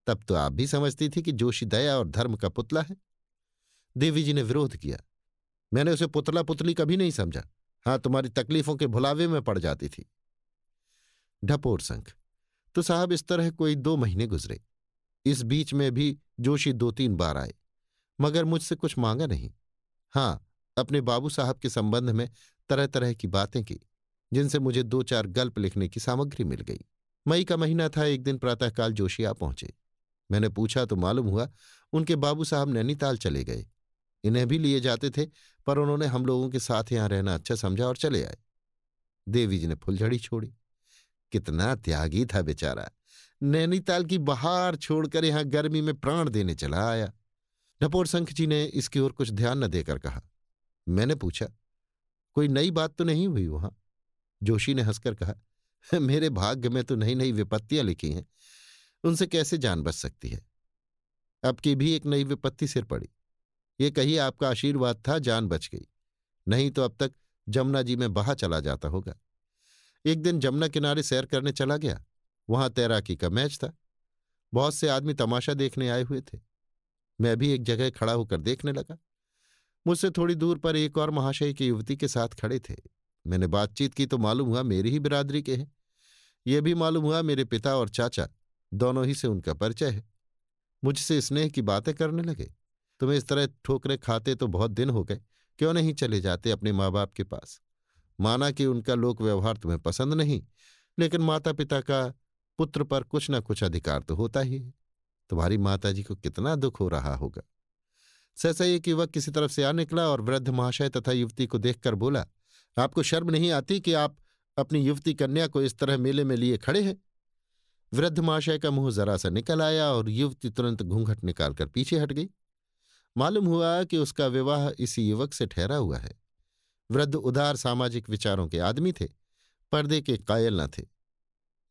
तब तो आप भी समझती थी कि जोशी दया और धर्म का पुतला है देवी जी ने विरोध किया मैंने उसे पुतला पुतली कभी नहीं समझा हाँ तुम्हारी तकलीफों के भुलावे में पड़ जाती थी ढपोर संख तो साहब इस तरह कोई दो महीने गुजरे इस बीच में भी जोशी दो तीन बार आए मगर मुझसे कुछ मांगा नहीं हाँ अपने बाबू साहब के संबंध में तरह तरह की बातें की जिनसे मुझे दो चार गल्प लिखने की सामग्री मिल गई मई का महीना था एक दिन प्रातःकाल जोशी आ पहुंचे मैंने पूछा तो मालूम हुआ उनके बाबू साहब नैनीताल चले गए इन्हें भी लिए जाते थे पर उन्होंने हम लोगों के साथ यहां रहना अच्छा समझा और चले आए देवी जी ने फुलझड़ी छोड़ी कितना त्यागी था बेचारा नैनीताल की बहार छोड़कर यहां गर्मी में प्राण देने चला आया डपोर शंख जी ने इसकी ओर कुछ ध्यान न देकर कहा मैंने पूछा कोई नई बात तो नहीं हुई वहां जोशी ने हंसकर कहा मेरे भाग्य में तो नई नई विपत्तियां लिखी हैं तो उनसे कैसे जान बच सकती है अब की भी एक नई विपत्ति सिर पड़ी ये कही आपका आशीर्वाद था जान बच गई नहीं तो अब तक जमुना जी में बहा चला जाता होगा एक दिन जमुना किनारे सैर करने चला गया वहां तैराकी का मैच था बहुत से आदमी तमाशा देखने आए हुए थे मैं भी एक जगह खड़ा होकर देखने लगा मुझसे थोड़ी दूर पर एक और महाशय की युवती के साथ खड़े थे मैंने बातचीत की तो मालूम हुआ मेरी ही बिरादरी के हैं यह भी मालूम हुआ मेरे पिता और चाचा दोनों ही से उनका परिचय है मुझसे स्नेह की बातें करने लगे तुम्हें इस तरह ठोकरे खाते तो बहुत दिन हो गए क्यों नहीं चले जाते अपने माँ बाप के पास माना कि उनका लोक व्यवहार तुम्हें पसंद नहीं लेकिन माता पिता का पुत्र पर कुछ न कुछ अधिकार तो होता ही है तुम्हारी माताजी को कितना दुख हो रहा होगा सहसा एक युवक किसी तरफ से आ निकला और वृद्ध महाशय तथा युवती को देखकर बोला आपको शर्म नहीं आती कि आप अपनी युवती कन्या को इस तरह मेले में लिए खड़े हैं वृद्धमाशय का मुंह जरा सा निकल आया और युवती तुरंत घूंघट निकालकर पीछे हट गई मालूम हुआ कि उसका विवाह इसी युवक से ठहरा हुआ है वृद्ध उदार सामाजिक विचारों के आदमी थे पर्दे के कायल न थे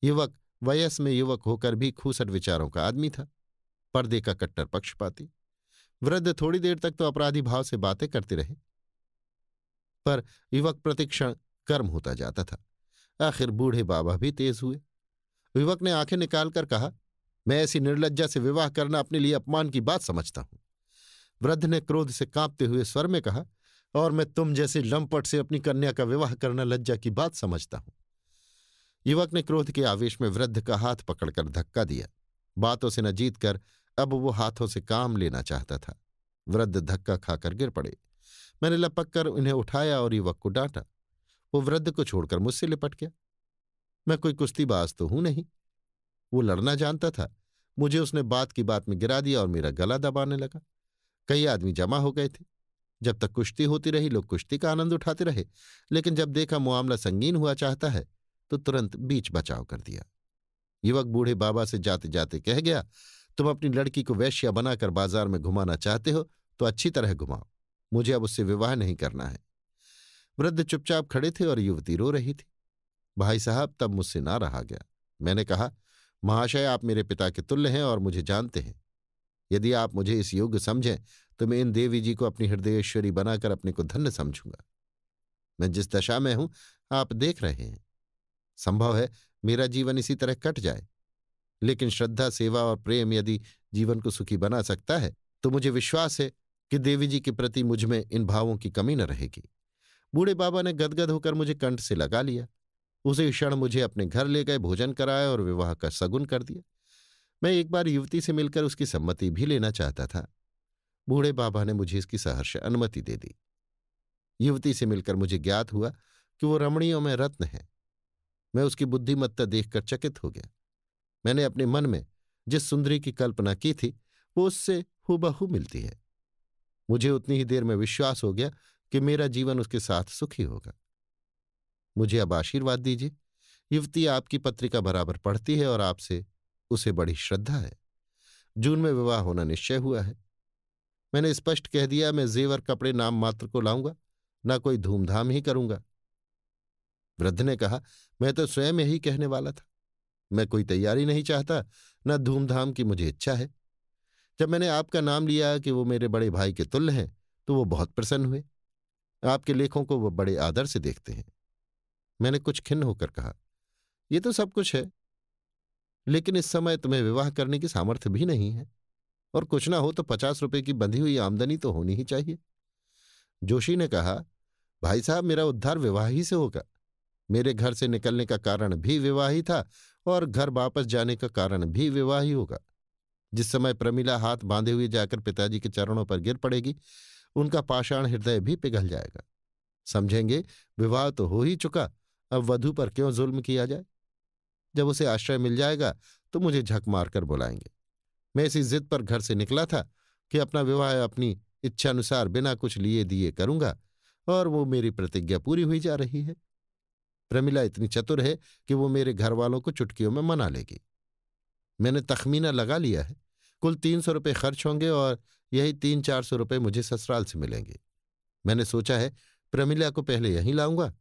युवक वयस में युवक होकर भी खूसट विचारों का आदमी था पर्दे का कट्टर पक्षपाती वृद्ध थोड़ी देर तक तो अपराधी भाव से बातें करते रहे पर युवक प्रतिक्षण कर्म होता जाता था आखिर बूढ़े बाबा भी तेज हुए युवक ने आंखें निकालकर कहा मैं ऐसी निर्लज्जा से विवाह करना अपने लिए अपमान की बात समझता हूं वृद्ध ने क्रोध से कांपते हुए स्वर में कहा और मैं तुम जैसे लंपट से अपनी कन्या का विवाह करना लज्जा की बात समझता हूं युवक ने क्रोध के आवेश में वृद्ध का हाथ पकड़कर धक्का दिया बातों से न जीत कर अब वो हाथों से काम लेना चाहता था वृद्ध धक्का खाकर गिर पड़े मैंने लपक कर उन्हें उठाया और युवक को डांटा वो वृद्ध को छोड़कर मुझसे लिपट गया मैं कोई कुश्तीबाज तो हूं नहीं वो लड़ना जानता था मुझे उसने बात की बात में गिरा दिया और मेरा गला दबाने लगा कई आदमी जमा हो गए थे जब तक कुश्ती होती रही लोग कुश्ती का आनंद उठाते रहे लेकिन जब देखा मामला संगीन हुआ चाहता है तो तुरंत बीच बचाव कर दिया युवक बूढ़े बाबा से जाते जाते कह गया तुम अपनी लड़की को वैश्या बनाकर बाजार में घुमाना चाहते हो तो अच्छी तरह घुमाओ मुझे अब उससे विवाह नहीं करना है वृद्ध चुपचाप खड़े थे और युवती रो रही थी भाई साहब तब मुझसे ना रहा गया मैंने कहा महाशय आप मेरे पिता के तुल्य हैं और मुझे जानते हैं यदि आप मुझे इस योग्य समझें तो मैं इन देवी जी को अपनी हृदयेश्वरी बनाकर अपने को धन्य समझूंगा मैं जिस दशा में हूं आप देख रहे हैं संभव है मेरा जीवन इसी तरह कट जाए लेकिन श्रद्धा सेवा और प्रेम यदि जीवन को सुखी बना सकता है तो मुझे विश्वास है कि देवी जी के प्रति मुझ में इन भावों की कमी न रहेगी बूढ़े बाबा ने गदगद होकर मुझे कंठ से लगा लिया उसी क्षण मुझे अपने घर ले गए भोजन कराया और विवाह का सगुन कर दिया मैं एक बार युवती से मिलकर उसकी सम्मति भी लेना चाहता था बूढ़े बाबा ने मुझे इसकी सहर्ष अनुमति दे दी युवती से मिलकर मुझे ज्ञात हुआ कि वो रमणियों में रत्न है मैं उसकी बुद्धिमत्ता देखकर चकित हो गया मैंने अपने मन में जिस सुंदरी की कल्पना की थी वो उससे हुबहू मिलती है मुझे उतनी ही देर में विश्वास हो गया कि मेरा जीवन उसके साथ सुखी होगा मुझे अब आशीर्वाद दीजिए युवती आपकी पत्रिका बराबर पढ़ती है और आपसे उसे बड़ी श्रद्धा है जून में विवाह होना निश्चय हुआ है मैंने स्पष्ट कह दिया मैं जेवर कपड़े नाम मात्र को लाऊंगा ना कोई धूमधाम ही करूंगा वृद्ध ने कहा मैं तो स्वयं यही कहने वाला था मैं कोई तैयारी नहीं चाहता न धूमधाम की मुझे इच्छा है जब मैंने आपका नाम लिया कि वो मेरे बड़े भाई के तुल्य हैं तो वो बहुत प्रसन्न हुए आपके लेखों को वो बड़े आदर से देखते हैं मैंने कुछ खिन्न होकर कहा यह तो सब कुछ है लेकिन इस समय तुम्हें विवाह करने की सामर्थ्य भी नहीं है और कुछ ना हो तो पचास रुपए की बंधी हुई आमदनी तो होनी ही चाहिए जोशी ने कहा भाई साहब मेरा उद्धार विवाह ही से होगा मेरे घर से निकलने का कारण भी विवाह ही था और घर वापस जाने का कारण भी विवाह ही होगा जिस समय प्रमिला हाथ बांधे हुए जाकर पिताजी के चरणों पर गिर पड़ेगी उनका पाषाण हृदय भी पिघल जाएगा समझेंगे विवाह तो हो ही चुका अब वधु पर क्यों जुल्म किया जाए जब उसे आश्रय मिल जाएगा तो मुझे झक मारकर बुलाएंगे मैं इसी जिद पर घर से निकला था कि अपना विवाह अपनी इच्छानुसार बिना कुछ लिए दिए करूंगा और वो मेरी प्रतिज्ञा पूरी हुई जा रही है प्रमिला इतनी चतुर है कि वो मेरे घर वालों को चुटकियों में मना लेगी मैंने तखमीना लगा लिया है कुल तीन सौ रुपये खर्च होंगे और यही तीन चार सौ रुपये मुझे ससुराल से मिलेंगे मैंने सोचा है प्रमिला को पहले यहीं लाऊंगा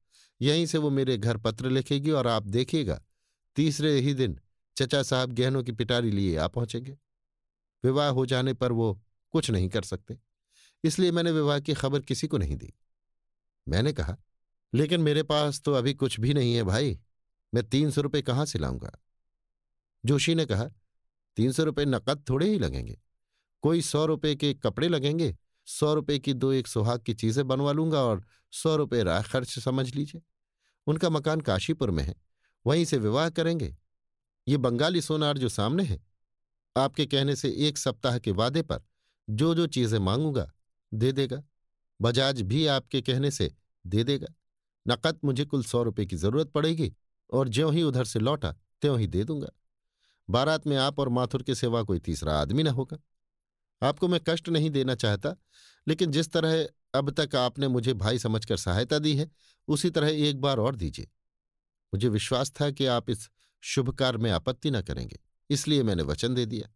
यहीं से वो मेरे घर पत्र लिखेगी और आप देखिएगा तीसरे ही दिन चचा साहब गहनों की पिटारी लिए आ पहुंचेंगे विवाह हो जाने पर वो कुछ नहीं कर सकते इसलिए मैंने विवाह की खबर किसी को नहीं दी मैंने कहा लेकिन मेरे पास तो अभी कुछ भी नहीं है भाई मैं तीन सौ रुपये कहाँ से लाऊंगा जोशी ने कहा तीन सौ रुपये नकद थोड़े ही लगेंगे कोई सौ रुपये के कपड़े लगेंगे सौ रुपये की दो एक सुहाग की चीज़ें बनवा लूंगा और सौ रुपये राय खर्च समझ लीजिए उनका मकान काशीपुर में है वहीं से विवाह करेंगे ये बंगाली सोनार जो सामने है आपके कहने से एक सप्ताह के वादे पर जो जो चीजें मांगूंगा दे देगा बजाज भी आपके कहने से दे देगा नकद मुझे कुल सौ रुपये की जरूरत पड़ेगी और ज्यों ही उधर से लौटा त्यों ही दे दूंगा बारात में आप और माथुर के सिवा कोई तीसरा आदमी न होगा आपको मैं कष्ट नहीं देना चाहता लेकिन जिस तरह अब तक आपने मुझे भाई समझकर सहायता दी है उसी तरह एक बार और दीजिए मुझे विश्वास था कि आप इस शुभ कार्य में आपत्ति न करेंगे इसलिए मैंने वचन दे दिया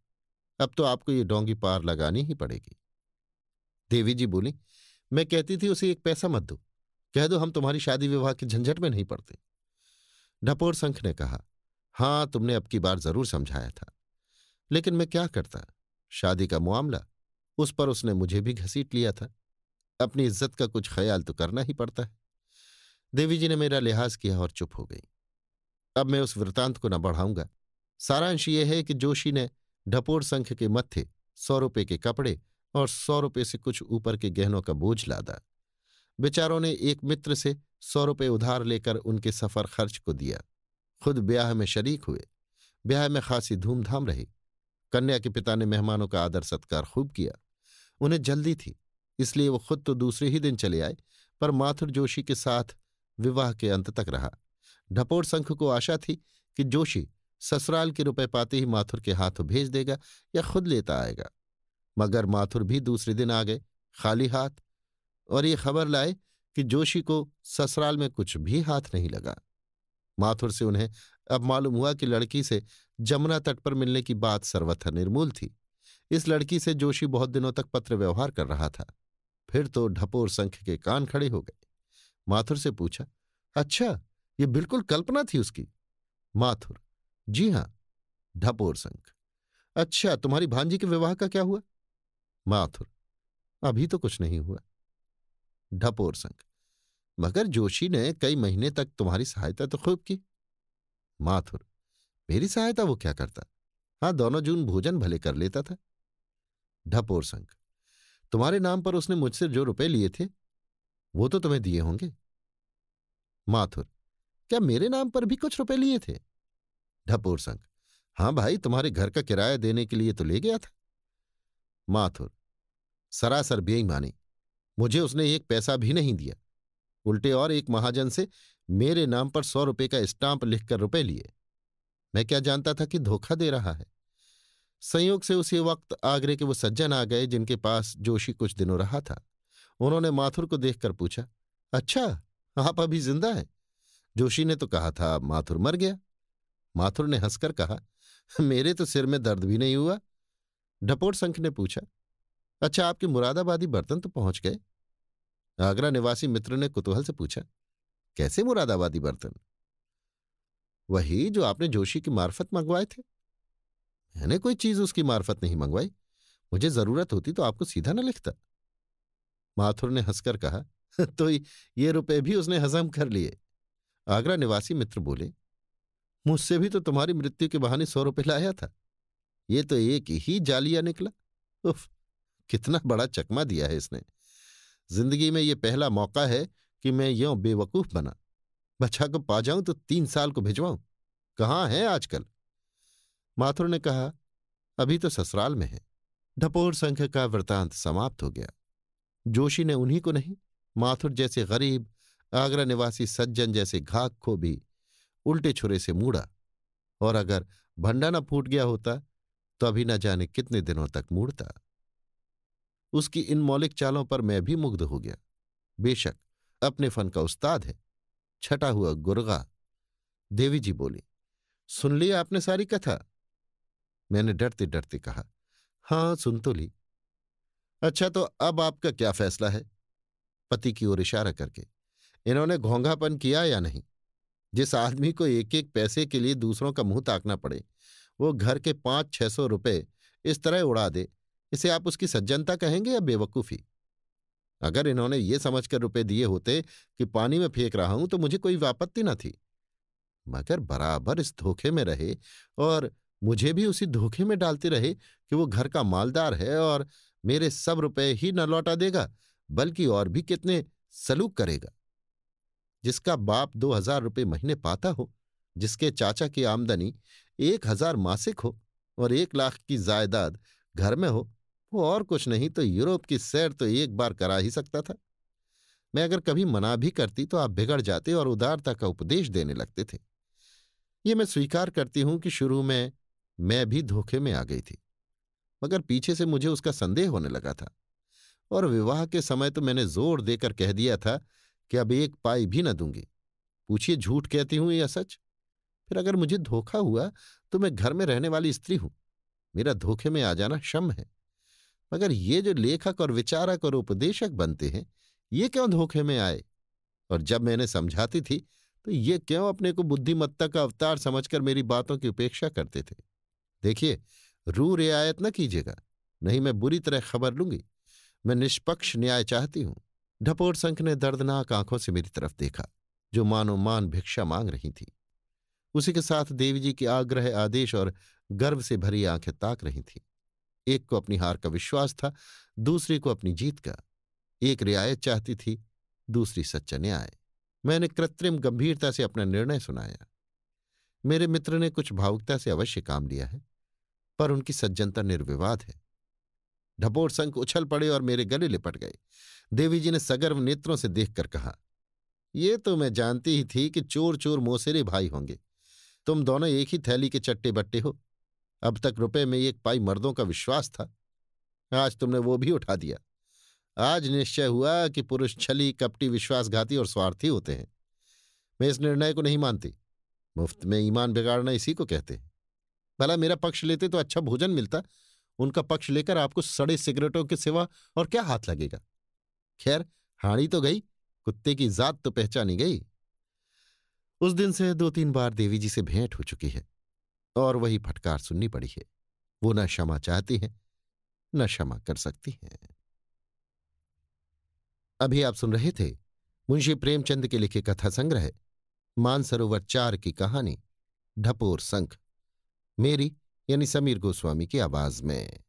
अब तो आपको ये डोंगी पार लगानी ही पड़ेगी देवी जी बोली मैं कहती थी उसे एक पैसा मत दो कह दो हम तुम्हारी शादी विवाह के झंझट में नहीं पड़ते ढपोर संख ने कहा हाँ तुमने अब की बार जरूर समझाया था लेकिन मैं क्या करता शादी का मामला उस पर उसने मुझे भी घसीट लिया था अपनी इज्जत का कुछ ख्याल तो करना ही पड़ता है देवी जी ने मेरा लिहाज किया और चुप हो गई अब मैं उस वृतांत को न बढ़ाऊंगा सारांश यह है कि जोशी ने ढपोर संख के मथे सौ रुपये के कपड़े और सौ रुपये से कुछ ऊपर के गहनों का बोझ लादा बेचारों ने एक मित्र से सौ रुपये उधार लेकर उनके सफर खर्च को दिया खुद ब्याह में शरीक हुए ब्याह में खासी धूमधाम रही कन्या के पिता ने मेहमानों का आदर सत्कार खूब किया उन्हें जल्दी थी इसलिए वो खुद तो दूसरे ही दिन चले आए पर माथुर जोशी के साथ विवाह के अंत तक रहा ढपोर संख को आशा थी कि जोशी ससुराल के रुपए पाते ही माथुर के हाथों भेज देगा या खुद लेता आएगा मगर माथुर भी दूसरे दिन आ गए खाली हाथ और ये खबर लाए कि जोशी को ससुराल में कुछ भी हाथ नहीं लगा माथुर से उन्हें अब मालूम हुआ कि लड़की से जमुना तट पर मिलने की बात सर्वथा निर्मूल थी इस लड़की से जोशी बहुत दिनों तक पत्र व्यवहार कर रहा था फिर तो ढपोर संख के कान खड़े हो गए माथुर से पूछा अच्छा ये बिल्कुल कल्पना थी उसकी माथुर जी हां ढपोर संख अच्छा तुम्हारी भांजी के विवाह का क्या हुआ माथुर अभी तो कुछ नहीं हुआ ढपोर संख मगर जोशी ने कई महीने तक तुम्हारी सहायता तो खूब की माथुर मेरी सहायता वो क्या करता हाँ दोनों जून भोजन भले कर लेता था ढपोर संख तुम्हारे नाम पर उसने मुझसे जो रुपए लिए थे वो तो तुम्हें दिए होंगे माथुर क्या मेरे नाम पर भी कुछ रुपए लिए थे ढपोर संघ हां भाई तुम्हारे घर का किराया देने के लिए तो ले गया था माथुर सरासर बेईमानी मुझे उसने एक पैसा भी नहीं दिया उल्टे और एक महाजन से मेरे नाम पर सौ रुपए का स्टाम्प लिखकर रुपए लिए मैं क्या जानता था कि धोखा दे रहा है संयोग से उसी वक्त आगरे के वो सज्जन आ गए जिनके पास जोशी कुछ दिनों रहा था उन्होंने माथुर को देखकर पूछा अच्छा आप अभी जिंदा हैं जोशी ने तो कहा था माथुर मर गया माथुर ने हंसकर कहा मेरे तो सिर में दर्द भी नहीं हुआ ढपोट संख ने पूछा अच्छा आपके मुरादाबादी बर्तन तो पहुंच गए आगरा निवासी मित्र ने कुतूहल से पूछा कैसे मुरादाबादी बर्तन वही जो आपने जोशी की मार्फत मंगवाए थे मैंने कोई चीज उसकी मार्फत नहीं मंगवाई मुझे जरूरत होती तो आपको सीधा ना लिखता माथुर ने हंसकर कहा तो ये रुपए भी उसने हजम कर लिए आगरा निवासी मित्र बोले मुझसे भी तो तुम्हारी मृत्यु के बहाने सौ रुपये लाया था ये तो एक ही जालिया निकला उफ कितना बड़ा चकमा दिया है इसने जिंदगी में ये पहला मौका है कि मैं यो बेवकूफ बना बच्चा को पा जाऊं तो तीन साल को भिजवाऊं कहाँ है आजकल माथुर ने कहा अभी तो ससुराल में है ढपोर संघ का वृतांत समाप्त हो गया जोशी ने उन्हीं को नहीं माथुर जैसे गरीब आगरा निवासी सज्जन जैसे घाक को भी उल्टे छुरे से मूड़ा और अगर भंडा न फूट गया होता तो अभी न जाने कितने दिनों तक मूड़ता उसकी इन मौलिक चालों पर मैं भी मुग्ध हो गया बेशक अपने फन का उस्ताद है छटा हुआ गुर्गा देवी जी बोली सुन ली आपने सारी कथा मैंने डरते डरते कहा हां सुन तो ली अच्छा तो अब आपका क्या फैसला है पति की ओर इशारा करके इन्होंने घोंघापन किया या नहीं जिस आदमी को एक एक पैसे के लिए दूसरों का मुंह ताकना पड़े वो घर के पांच छह सौ रुपये इस तरह उड़ा दे इसे आप उसकी सज्जनता कहेंगे या बेवकूफ़ी अगर इन्होंने ये समझकर रुपए दिए होते कि पानी में फेंक रहा हूं तो मुझे कोई आपत्ति न थी मगर बराबर इस धोखे में रहे और मुझे भी उसी धोखे में डालते रहे कि वो घर का मालदार है और मेरे सब रुपए ही न लौटा देगा बल्कि और भी कितने सलूक करेगा जिसका बाप दो हजार रुपये महीने पाता हो जिसके चाचा की आमदनी एक हजार मासिक हो और एक लाख की जायदाद घर में हो वो और कुछ नहीं तो यूरोप की सैर तो एक बार करा ही सकता था मैं अगर कभी मना भी करती तो आप बिगड़ जाते और उदारता का उपदेश देने लगते थे ये मैं स्वीकार करती हूं कि शुरू में मैं भी धोखे में आ गई थी मगर पीछे से मुझे उसका संदेह होने लगा था और विवाह के समय तो मैंने जोर देकर कह दिया था कि अब एक पाई भी न दूंगी पूछिए झूठ कहती हूं या सच फिर अगर मुझे धोखा हुआ तो मैं घर में रहने वाली स्त्री हूं मेरा धोखे में आ जाना शम है मगर ये जो लेखक और विचारक और उपदेशक बनते हैं ये क्यों धोखे में आए और जब मैंने समझाती थी तो ये क्यों अपने को बुद्धिमत्ता का अवतार समझकर मेरी बातों की उपेक्षा करते थे देखिए रू रियायत न कीजिएगा नहीं मैं बुरी तरह खबर लूंगी मैं निष्पक्ष न्याय चाहती हूं ढपोर संख ने दर्दनाक आंखों से मेरी तरफ देखा जो मानो मान भिक्षा मांग रही थी उसी के साथ देवी जी के आग्रह आदेश और गर्व से भरी आंखें ताक रही थी एक को अपनी हार का विश्वास था दूसरी को अपनी जीत का एक रियायत चाहती थी दूसरी सच्चा न्याय मैंने कृत्रिम गंभीरता से अपना निर्णय सुनाया मेरे मित्र ने कुछ भावुकता से अवश्य काम लिया है पर उनकी सज्जनता निर्विवाद है ढपोर संघ उछल पड़े और मेरे गले लिपट गए देवी जी ने सगर्व नेत्रों से देखकर कहा ये तो मैं जानती ही थी कि चोर चोर मोसेरे भाई होंगे तुम दोनों एक ही थैली के चट्टे बट्टे हो अब तक रुपए में एक पाई मर्दों का विश्वास था आज तुमने वो भी उठा दिया आज निश्चय हुआ कि पुरुष छली कपटी विश्वासघाती और स्वार्थी होते हैं मैं इस निर्णय को नहीं मानती मुफ्त में ईमान बिगाड़ना इसी को कहते हैं भला मेरा पक्ष लेते तो अच्छा भोजन मिलता उनका पक्ष लेकर आपको सड़े सिगरेटों के सिवा और क्या हाथ लगेगा खैर हाणी तो गई कुत्ते की जात तो पहचानी गई उस दिन से दो तीन बार देवी जी से भेंट हो चुकी है और वही फटकार सुननी पड़ी है वो न क्षमा चाहती हैं न क्षमा कर सकती हैं अभी आप सुन रहे थे मुंशी प्रेमचंद के लिखे कथा संग्रह मानसरोवर चार की कहानी ढपोर संख मेरी यानी समीर गोस्वामी की आवाज में